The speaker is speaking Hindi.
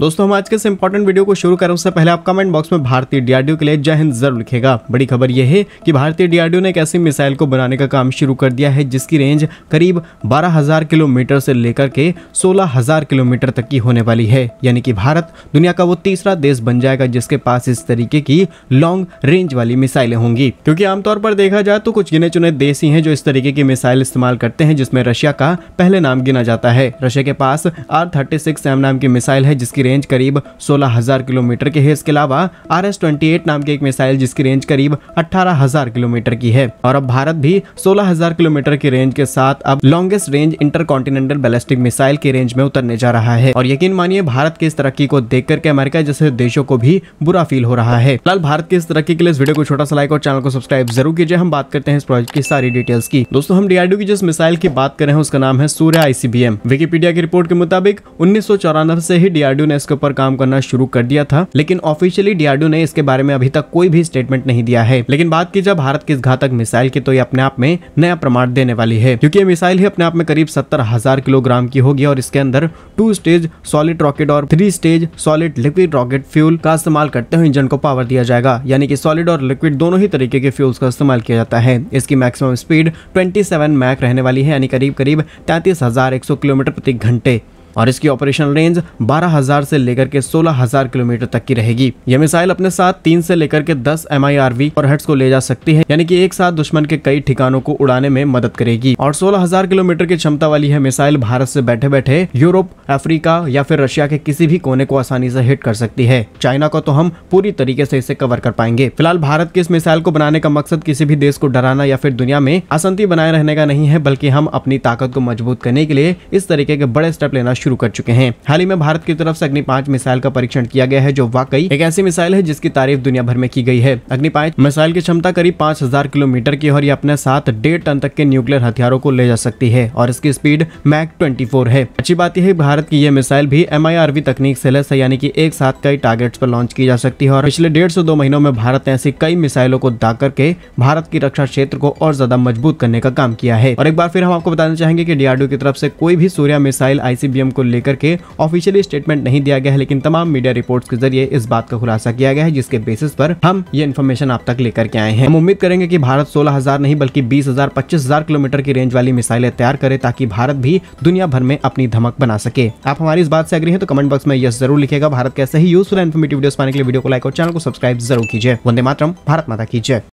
दोस्तों हम आज के इस इंपॉर्टेंट वीडियो को शुरू करें उससे पहले आप कमेंट बॉक्स में भारतीय डीआरडीओ के लिए जय हिंद जरूर लिखेगा बड़ी खबर यह है कि भारतीय डीआरडीओ ने एक ऐसी मिसाइल को बनाने का काम शुरू कर दिया है जिसकी रेंज करीब 12,000 किलोमीटर से लेकर के 16,000 किलोमीटर तक की होने वाली है यानी कि भारत दुनिया का वो तीसरा देश बन जाएगा जिसके पास इस तरीके की लॉन्ग रेंज वाली मिसाइलें होंगी क्योंकि आमतौर पर देखा जाए तो कुछ गिने चुने देश ही है जो इस तरीके की मिसाइल इस्तेमाल करते हैं जिसमें रशिया का पहले नाम गिना जाता है रशिया के पास आर थर्टी नाम की मिसाइल है जिसकी रेंज करीब 16,000 किलोमीटर की है इसके अलावा आर एस नाम की एक मिसाइल जिसकी रेंज करीब 18,000 किलोमीटर की है और अब भारत भी 16,000 किलोमीटर की रेंज के साथ अब longest range intercontinental ballistic missile के रेंज में उतरने जा रहा है और यकीन मानिए भारत की इस तरक्की को देख करके अमेरिका जैसे देशों को भी बुरा फील हो रहा है फिलहाल भारत की इस तरक्की के लिए इस वीडियो को छोटा सा लाइक और चैनल को सब्सक्राइब जरूर कीजिए हम बात करते हैं इस प्रोजेक्ट की सारी डिटेल्स की दोस्तों हम डी की जिस मिसाइल की बात करें उसका नाम है सूर्य आईसीबीएम विकीपीडिया की रिपोर्ट के मुताबिक उन्नीस से ही डीआरडीओ ने इसके ऊपर काम करना शुरू कर दिया था लेकिन ऑफिशियली डीआरडीओ ने इसके बारे में अभी तक कोई भी स्टेटमेंट नहीं दिया है लेकिन बात की जाए भारत की इस घातक मिसाइल की तो ये अपने आप में नया प्रमाण देने वाली है क्योंकि ये मिसाइल ही अपने आप में करीब सत्तर हजार किलोग्राम की होगी और इसके अंदर टू स्टेज सॉलिड रॉकेट और three stage solid liquid rocket fuel का इस्तेमाल करते हुए इंजन को पावर दिया जाएगा यानी कि सॉलिड और लिक्विड दोनों ही तरीके के फ्यूल्स का इस्तेमाल किया जाता है इसकी मैक्सिमम स्पीड 27 मैक रहने वाली है यानी करीब करीब तैतीस किलोमीटर प्रति घंटे और इसकी ऑपरेशनल रेंज 12,000 से लेकर के 16,000 किलोमीटर तक की रहेगी यह मिसाइल अपने साथ तीन से लेकर के दस एम आई और हट्स को ले जा सकती है यानी कि एक साथ दुश्मन के कई ठिकानों को उड़ाने में मदद करेगी और सोलह किलोमीटर की क्षमता वाली यह मिसाइल भारत से बैठे बैठे यूरोप अफ्रीका या फिर रशिया के किसी भी कोने को आसानी से हिट कर सकती है चाइना को तो हम पूरी तरीके से इसे कवर कर पाएंगे फिलहाल भारत की इस मिसाइल को बनाने का मकसद किसी भी देश को डराना या फिर दुनिया में अशांति बनाए रहने का नहीं है बल्कि हम अपनी ताकत को मजबूत करने के लिए इस तरीके के बड़े स्टेप लेना शुरू कर चुके हैं हाल ही में भारत की तरफ से अग्नि पांच मिसाइल का परीक्षण किया गया है जो वाकई एक ऐसी मिसाइल है जिसकी तारीफ दुनिया भर में की गई है अग्नि पांच मिसाइल की क्षमता करीब पांच हजार किलोमीटर की और ये अपने साथ डेढ़ टन तक के न्यूक्लियर हथियारों को ले जा सकती है और इसकी स्पीड मैक ट्वेंटी है अच्छी बात यह भारत की यह मिसाइल भी एम तकनीक से लेस है यानी की एक साथ कई टारगेट्स पर लॉन्च की जा सकती है और पिछले डेढ़ से दो महीनों में भारत ने ऐसी कई मिसाइलों को दाग करके भारत की रक्षा क्षेत्र को और ज्यादा मजबूत करने का काम किया है और एक बार फिर हम आपको बताना चाहेंगे की डीआरडीओ की तरफ से कोई भी सूर्या मिसाइल आईसीबीएम कार्यक्रम को लेकर के ऑफिशियली स्टेटमेंट नहीं दिया गया है लेकिन तमाम मीडिया रिपोर्ट्स के जरिए इस बात का खुलासा किया गया है जिसके बेसिस पर हम ये इन्फॉर्मेशन आप तक लेकर के आए हैं हम उम्मीद करेंगे कि भारत सोलह हजार नहीं बल्कि बीस हजार पच्चीस हजार किलोमीटर की रेंज वाली मिसाइलें तैयार करे ताकि भारत भी दुनिया भर में अपनी धमक बना सके आप हमारी इस बात से अग्री है तो कमेंट बॉक्स में यस जरूर लिखेगा भारत कैसे ही यूजफुल इन्फॉर्मेटिव वीडियो पाने के लिए वीडियो को लाइक और चैनल को सब्सक्राइब जरूर कीजिए वंदे मातरम भारत माता की जय